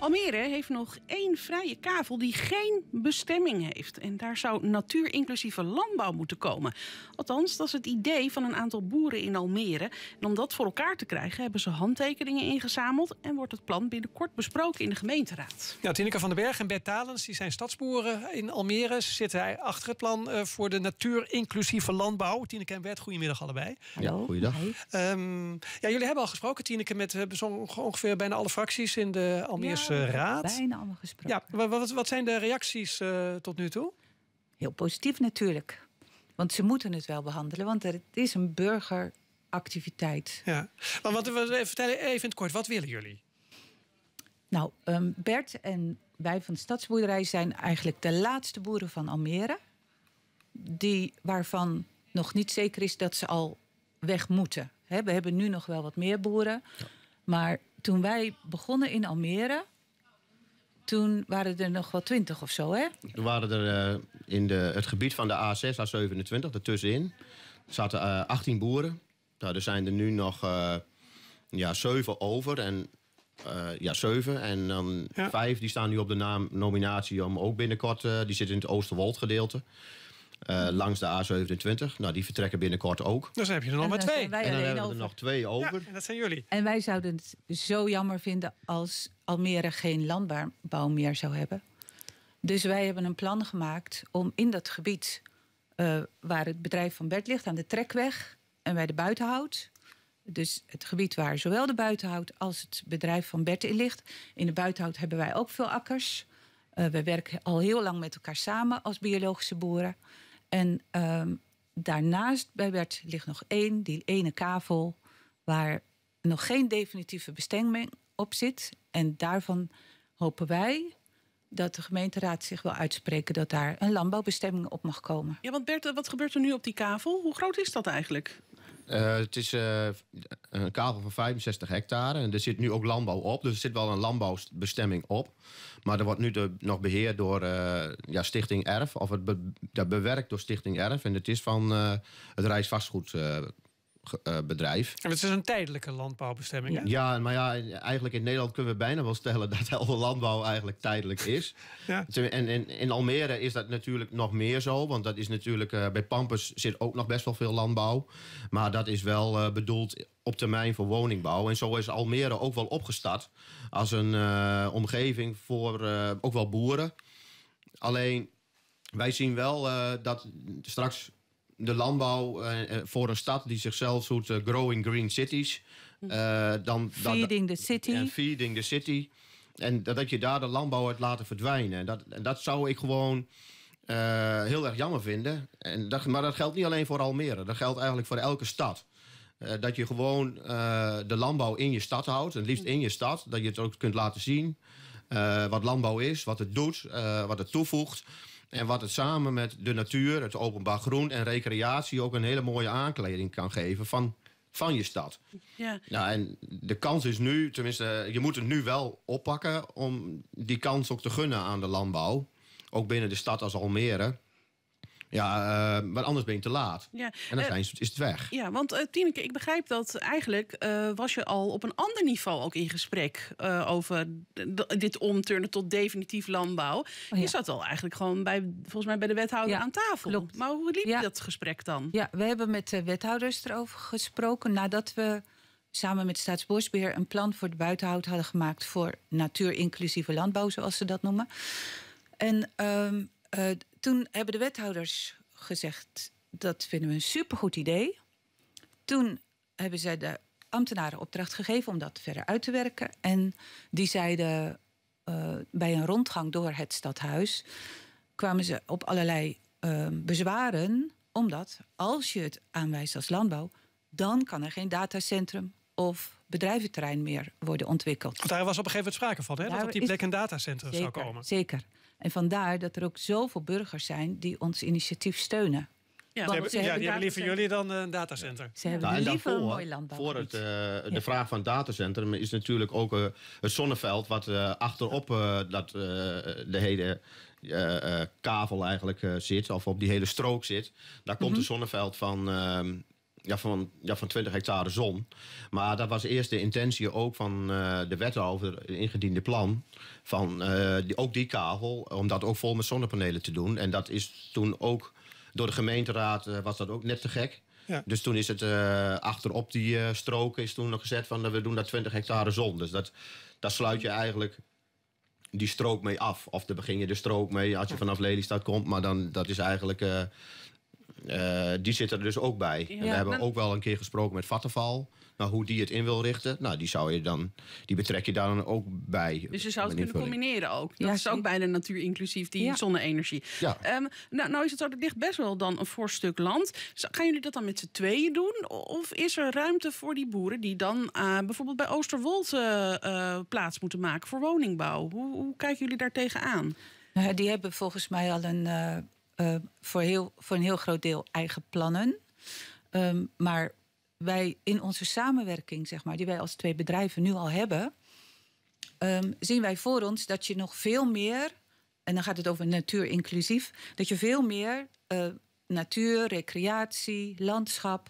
Almere heeft nog één vrije kavel die geen bestemming heeft. En daar zou natuurinclusieve landbouw moeten komen. Althans, dat is het idee van een aantal boeren in Almere. En om dat voor elkaar te krijgen hebben ze handtekeningen ingezameld... en wordt het plan binnenkort besproken in de gemeenteraad. Ja, nou, Tineke van den Berg en Bert Talens die zijn stadsboeren in Almere. Ze zitten achter het plan eh, voor de natuurinclusieve landbouw. Tineke en Bert, goedemiddag allebei. Hallo. Goeiedag. Ehm, ja, jullie hebben al gesproken, Tineke, met eh, ongeveer bijna alle fracties in de Almere. Raad. Bijna allemaal gesproken. Ja, wat, wat zijn de reacties eh, tot nu toe? Heel positief natuurlijk. Want ze moeten het wel behandelen, want het is een burgeractiviteit. Ja, maar wat, vertel even in het kort, wat willen jullie? Nou, ehm, Bert en wij van de Stadsboerderij zijn eigenlijk de laatste boeren van Almere. Die, waarvan nog niet zeker is dat ze al weg moeten. we hebben nu nog wel wat meer boeren. Maar toen wij begonnen in Almere, toen waren er nog wel twintig of zo, hè? Toen waren er eh, in de, het gebied van de A6, A27, ertussenin, zaten 18 eh, boeren. Daar nou, er zijn er nu nog uh, ja, zeven over. En, ja, zeven En dan ja. die staan nu op de naam, nominatie om ook binnenkort. die zitten in het Oosterwold gedeelte. Eh, langs de A27. Nou, die vertrekken binnenkort ook. Dus dan heb je er nog maar twee. En dan hebben we er nog twee over. Ja, dat zijn jullie. En wij zouden het zo jammer vinden als Almere geen landbouw meer zou hebben. Dus wij hebben een plan gemaakt om in dat gebied eh, waar het bedrijf van Bert ligt, aan de trekweg en bij de buitenhout. Dus het gebied waar zowel de buitenhout als het bedrijf van Bert in ligt. In de buitenhout hebben wij ook veel akkers. Uh, we werken al heel lang met elkaar samen als biologische boeren. En ehm, daarnaast bij Bert ligt nog één, die ene kavel, waar nog geen definitieve bestemming op zit. En daarvan hopen wij dat de gemeenteraad zich wil uitspreken dat daar een landbouwbestemming op mag komen. Ja, want Bert, wat gebeurt er nu op die kavel? Hoe groot is dat eigenlijk? Eh, het is eh, een kavel van 65 hectare. En er zit nu ook landbouw op. Dus er zit wel een landbouwbestemming op. Maar er wordt nu nog beheerd door eh, ja, Stichting Erf. Of het bewerkt door Stichting Erf. En het is van het Rijksvastgoed eh, bedrijf. En het is een tijdelijke landbouwbestemming. Hè? Ja, maar ja, eigenlijk in Nederland kunnen we bijna wel stellen dat veel landbouw eigenlijk tijdelijk is. ja. En in, in, Almere is dat natuurlijk nog meer zo, want dat is natuurlijk eh, bij Pampus zit ook nog best wel veel landbouw. Maar dat is wel eh, bedoeld op termijn voor woningbouw. En zo is Almere ook wel opgestart als een omgeving voor ook wel boeren. Alleen wij zien wel dat straks de landbouw eh, eh, voor een stad die zichzelf zoet eh, Growing Green Cities. Mhm. dan, feeding the City. En Feeding the City. En dat, dat je daar de landbouw uit laten verdwijnen. En dat, dat zou ik gewoon heel erg jammer vinden. En dat, maar dat geldt niet alleen voor Almere. Dat geldt eigenlijk voor elke stad. dat je gewoon de landbouw in je stad houdt. En liefst mhm. in je stad. Dat je het ook kunt laten zien. wat landbouw is, wat het doet, wat het toevoegt. En wat het samen met de natuur, het openbaar groen en recreatie ook een hele mooie aankleding kan geven van, van je stad. Ja. Nou, en de kans is nu, tenminste, eh, je moet het nu wel oppakken om die kans ook te gunnen aan de landbouw. Ook binnen de stad als Almere. Ja, maar eh, anders ben je te laat. Ja. En dan eh, zijn, is het weg. Ja, want uh, Tineke, ik begrijp dat eigenlijk was je al op een ander niveau ook in gesprek over dit omturnen tot definitief landbouw. Oh, je zat al eigenlijk gewoon bij, volgens mij bij de wethouder aan tafel. Maar hoe liep dat gesprek dan? Ja, we hebben met de wethouders erover gesproken nadat we samen met Staatsbosbeheer een plan voor het buitenhout hadden gemaakt voor natuurinclusieve landbouw, zoals ze dat noemen. En ehm, toen hebben de wethouders gezegd: dat vinden we een supergoed idee. Toen hebben zij de ambtenaren opdracht gegeven om dat verder uit te werken. En die zeiden eh, bij een rondgang door het stadhuis kwamen ze op allerlei ehm, bezwaren. Omdat als je het aanwijst als landbouw, dan kan er geen datacentrum of bedrijventerrein meer worden ontwikkeld. Want daar was op een gegeven moment sprake van, hè? dat op die plek een datacenter zou komen. Zeker. En vandaar dat er ook zoveel burgers zijn die ons initiatief steunen. Ja, hebben, die hebben liever jullie dan eh, een datacenter. Ze hebben nou, liever een mooi landbouw. Voor het, eh, de vraag van datacenter is natuurlijk ook uh, het zonneveld... wat achterop dat, de hele kavel eigenlijk zit... of op die hele strook zit. Daar komt mhm. een zonneveld van ehm, ja, van, ja, van 20 hectare zon. Maar dat was eerst de intentie ook van uh, de wethouder, het ingediende plan. Van eh, die, ook die kavel, om dat ook vol met zonnepanelen te doen. En dat is toen ook door de gemeenteraad eh, was dat ook net te gek. Dus toen is het achterop die stroken is toen nog gezet van we doen dat 20 hectare zon. Dus dat, daar sluit je eigenlijk die strook mee af. Of daar begin je de strook mee als je vanaf Lelystad komt. Maar dan, dat is eigenlijk eh, die zit er dus ook bij. En we hebben ook wel een keer gesproken met Vattenval. Nou, hoe die het in wil richten, nou, die, zou je dan, die betrek je daar dan ook bij. Dus je zou het kunnen combineren ook. Dat ja, is ook bij de natuur inclusief, die zonne-energie. Ja. Ehm, nou, nou is het zo, dicht ligt best wel dan een voorstuk stuk land. Gaan jullie dat dan met z'n tweeën doen? Of is er ruimte voor die boeren die dan eh, bijvoorbeeld bij Oosterwold eh, plaats moeten maken voor woningbouw? Hoe, hoe kijken jullie daar tegenaan? Nou, die hebben volgens mij al een Ehm, voor, heel, voor een heel groot deel eigen plannen. Ehm, maar wij in onze samenwerking, zeg maar, die wij als twee bedrijven nu al hebben, ehm, zien wij voor ons dat je nog veel meer, en dan gaat het over natuur inclusief, dat je veel meer eh, natuur, recreatie, landschap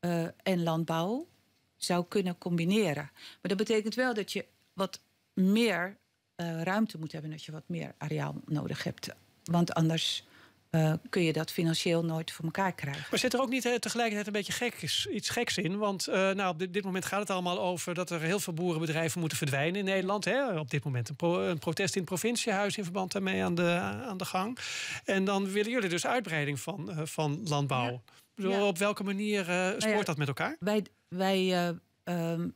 eh, en landbouw zou kunnen combineren. Maar dat betekent wel dat je wat meer eh, ruimte moet hebben, dat je wat meer areaal nodig hebt. Want anders eh, kun je dat financieel nooit voor elkaar krijgen. Maar zit er ook niet eh, tegelijkertijd een beetje gek, iets geks in? Want eh, nou, op dit, moment gaat het allemaal over dat er heel veel boerenbedrijven moeten verdwijnen in Nederland. Hè? Op dit moment een, een, protest in het provinciehuis in verband daarmee aan de, aan de gang. En dan willen jullie dus uitbreiding van, van landbouw. Op welke manier nou spoort dat met elkaar? Wij, wij ehm,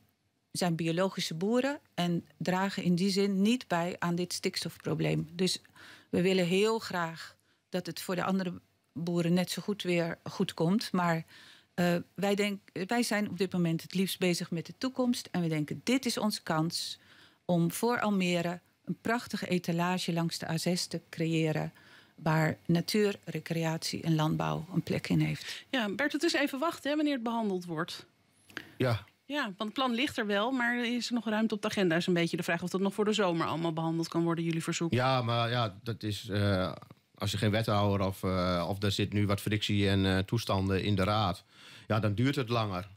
zijn biologische boeren en dragen in die zin niet bij aan dit stikstofprobleem. Dus we willen heel graag dat het voor de andere boeren net zo goed weer goed komt. Maar eh, wij, denk, wij zijn op dit moment het liefst bezig met de toekomst. En we denken, dit is onze kans om voor Almere een prachtige etalage langs de A6 te creëren. Waar natuur, recreatie en landbouw een plek in heeft. Ja, Bert, het is even wachten hè, wanneer het behandeld wordt. Ja. Ja, want het plan ligt er wel, maar er is er nog ruimte op de agenda? Is een beetje de vraag of dat nog voor de zomer allemaal behandeld kan worden, jullie verzoek. Ja, maar ja, dat is. Eh, als je geen wethouder of, eh, of er zit nu wat frictie en eh, toestanden in de raad, ja, dan duurt het langer.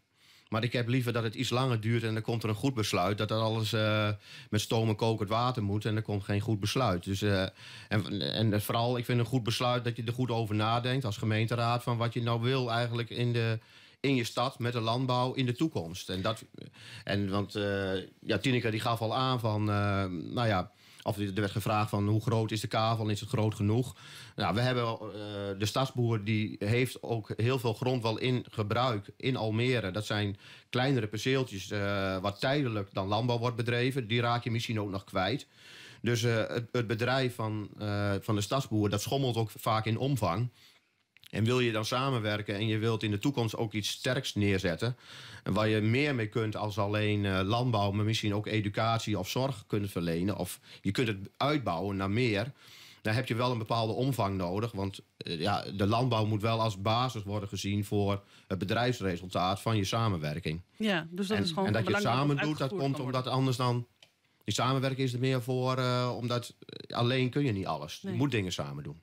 Maar ik heb liever dat het iets langer duurt en dan komt er een goed besluit. Dat dat alles eh, met stomen en kokend water moet en er komt geen goed besluit. Dus, uh, en, en vooral, ik vind een goed besluit dat je er goed over nadenkt als gemeenteraad. van wat je nou wil eigenlijk in, de, in je stad met de landbouw in de toekomst. En dat, en want ja, Tineke die gaf al aan van, nou ja. Of er werd gevraagd van hoe groot is de kavel, is het groot genoeg? Nou, we hebben eh, de stadsboer die heeft ook heel veel grond wel in gebruik in Almere. Dat zijn kleinere perceeltjes eh, wat tijdelijk dan landbouw wordt bedreven. Die raak je misschien ook nog kwijt. Dus eh, het, het, bedrijf van, van de stadsboer dat schommelt ook vaak in omvang. En wil je dan samenwerken en je wilt in de toekomst ook iets sterks neerzetten. Waar je meer mee kunt als alleen eh, landbouw, maar misschien ook educatie of zorg kunt verlenen. Of je kunt het uitbouwen naar meer. Dan heb je wel een bepaalde omvang nodig. Want eh, ja, de landbouw moet wel als basis worden gezien voor het bedrijfsresultaat van je samenwerking. Ja, dus dat en, is gewoon En dat je het samen doet, dat komt omdat anders dan die samenwerking is er meer voor, eh, omdat alleen kun je niet alles. Je moet dingen samen doen.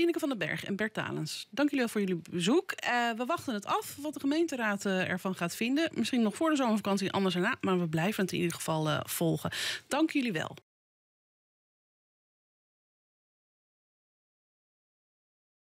Tineke van den Berg en Bert Talens. Dank jullie wel voor jullie bezoek. Eh, we wachten het af wat de gemeenteraad eh, ervan gaat vinden. Misschien nog voor de zomervakantie, anders erna. Maar we blijven het in ieder geval eh, volgen. Dank jullie wel.